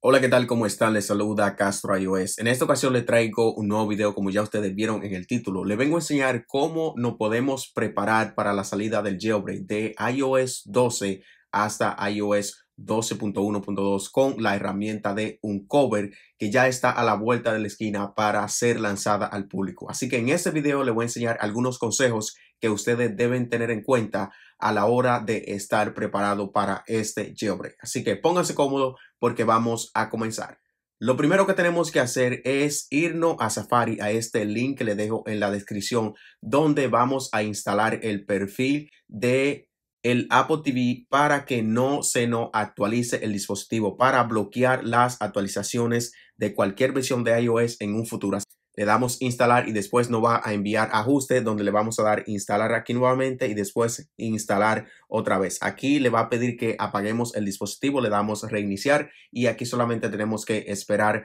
Hola, ¿qué tal? ¿Cómo están? Les saluda Castro iOS. En esta ocasión les traigo un nuevo video, como ya ustedes vieron en el título. Les vengo a enseñar cómo nos podemos preparar para la salida del jailbreak de iOS 12 hasta iOS 12.1.2 con la herramienta de un cover que ya está a la vuelta de la esquina para ser lanzada al público. Así que en este video les voy a enseñar algunos consejos que ustedes deben tener en cuenta a la hora de estar preparado para este jailbreak. Así que pónganse cómodo porque vamos a comenzar. Lo primero que tenemos que hacer es irnos a Safari, a este link que le dejo en la descripción, donde vamos a instalar el perfil de el Apple TV para que no se nos actualice el dispositivo para bloquear las actualizaciones de cualquier versión de iOS en un futuro le damos instalar y después nos va a enviar ajuste donde le vamos a dar instalar aquí nuevamente y después instalar otra vez. Aquí le va a pedir que apaguemos el dispositivo, le damos reiniciar y aquí solamente tenemos que esperar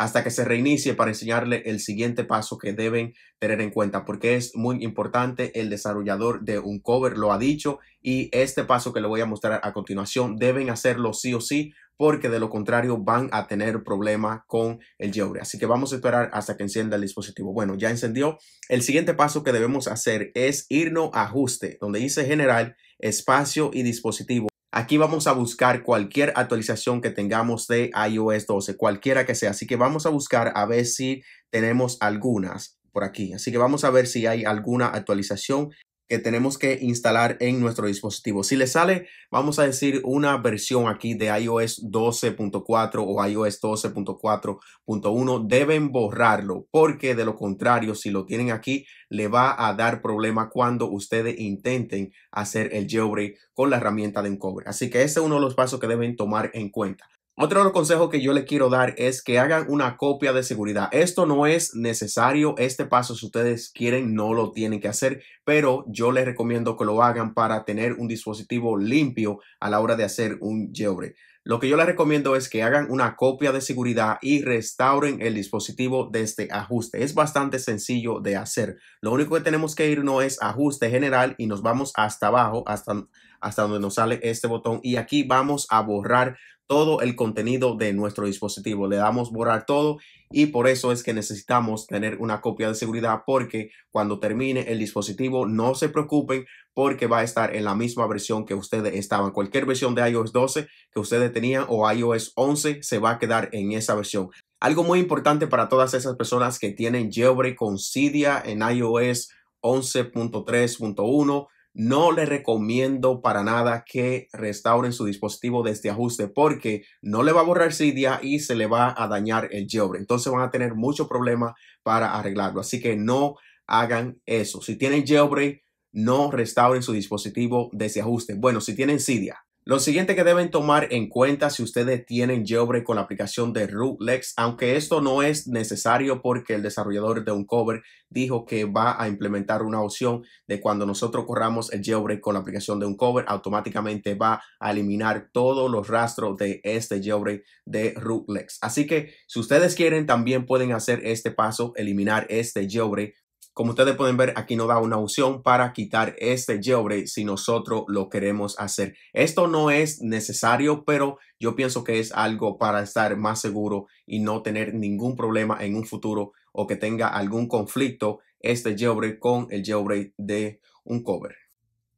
hasta que se reinicie para enseñarle el siguiente paso que deben tener en cuenta, porque es muy importante. El desarrollador de un cover lo ha dicho y este paso que le voy a mostrar a continuación deben hacerlo sí o sí, porque de lo contrario van a tener problema con el Geobre. Así que vamos a esperar hasta que encienda el dispositivo. Bueno, ya encendió. El siguiente paso que debemos hacer es irnos a ajuste, donde dice general, espacio y dispositivo. Aquí vamos a buscar cualquier actualización que tengamos de iOS 12, cualquiera que sea. Así que vamos a buscar a ver si tenemos algunas por aquí. Así que vamos a ver si hay alguna actualización que tenemos que instalar en nuestro dispositivo. Si le sale, vamos a decir, una versión aquí de iOS 12.4 o iOS 12.4.1, deben borrarlo porque de lo contrario, si lo tienen aquí, le va a dar problema cuando ustedes intenten hacer el jailbreak con la herramienta de encobre. Así que ese es uno de los pasos que deben tomar en cuenta. Otro consejo que yo le quiero dar es que hagan una copia de seguridad. Esto no es necesario, este paso si ustedes quieren no lo tienen que hacer, pero yo les recomiendo que lo hagan para tener un dispositivo limpio a la hora de hacer un jailbreak. Lo que yo les recomiendo es que hagan una copia de seguridad y restauren el dispositivo de este ajuste. Es bastante sencillo de hacer. Lo único que tenemos que ir no es ajuste general y nos vamos hasta abajo, hasta, hasta donde nos sale este botón. Y aquí vamos a borrar todo el contenido de nuestro dispositivo. Le damos borrar todo y por eso es que necesitamos tener una copia de seguridad porque cuando termine el dispositivo no se preocupen porque va a estar en la misma versión que ustedes estaban. Cualquier versión de iOS 12 que ustedes tenían o iOS 11 se va a quedar en esa versión. Algo muy importante para todas esas personas que tienen jailbreak con Cydia en iOS 11.3.1 no le recomiendo para nada que restauren su dispositivo de este ajuste porque no le va a borrar Cydia y se le va a dañar el jailbreak. Entonces van a tener mucho problema para arreglarlo. Así que no hagan eso. Si tienen jailbreak, no restauren su dispositivo de ese ajuste. Bueno, si tienen Cydia, lo siguiente que deben tomar en cuenta si ustedes tienen Jailbreak con la aplicación de Rootlex, aunque esto no es necesario porque el desarrollador de un cover dijo que va a implementar una opción de cuando nosotros corramos el Jailbreak con la aplicación de un cover, automáticamente va a eliminar todos los rastros de este Jailbreak de Rootlex. Así que si ustedes quieren, también pueden hacer este paso, eliminar este Jailbreak como ustedes pueden ver, aquí no da una opción para quitar este jailbreak si nosotros lo queremos hacer. Esto no es necesario, pero yo pienso que es algo para estar más seguro y no tener ningún problema en un futuro o que tenga algún conflicto este jailbreak con el jailbreak de un cover.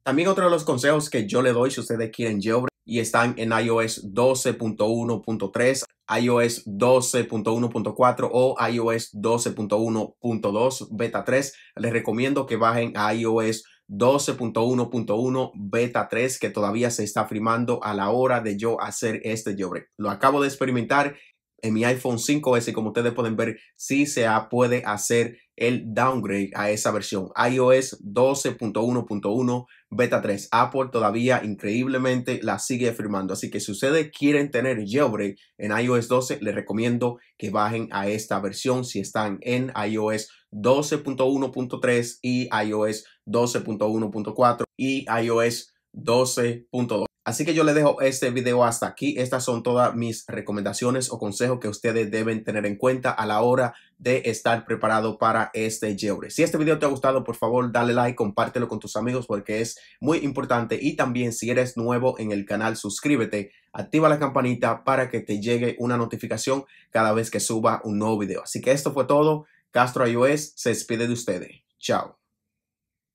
También otro de los consejos que yo le doy si ustedes quieren jailbreak y están en iOS 12.1.3, iOS 12.1.4 o iOS 12.1.2 beta 3. Les recomiendo que bajen a iOS 12.1.1 beta 3 que todavía se está firmando a la hora de yo hacer este jailbreak. Lo acabo de experimentar en mi iPhone 5S, como ustedes pueden ver, sí se puede hacer el downgrade a esa versión. iOS 12.1.1 beta 3. Apple todavía increíblemente la sigue firmando. Así que si ustedes quieren tener jailbreak en iOS 12, les recomiendo que bajen a esta versión si están en iOS 12.1.3 y iOS 12.1.4 y iOS 12.2. Así que yo le dejo este video hasta aquí. Estas son todas mis recomendaciones o consejos que ustedes deben tener en cuenta a la hora de estar preparado para este Jeure. Si este video te ha gustado, por favor, dale like, compártelo con tus amigos porque es muy importante. Y también si eres nuevo en el canal, suscríbete, activa la campanita para que te llegue una notificación cada vez que suba un nuevo video. Así que esto fue todo. Castro iOS se despide de ustedes. Chao.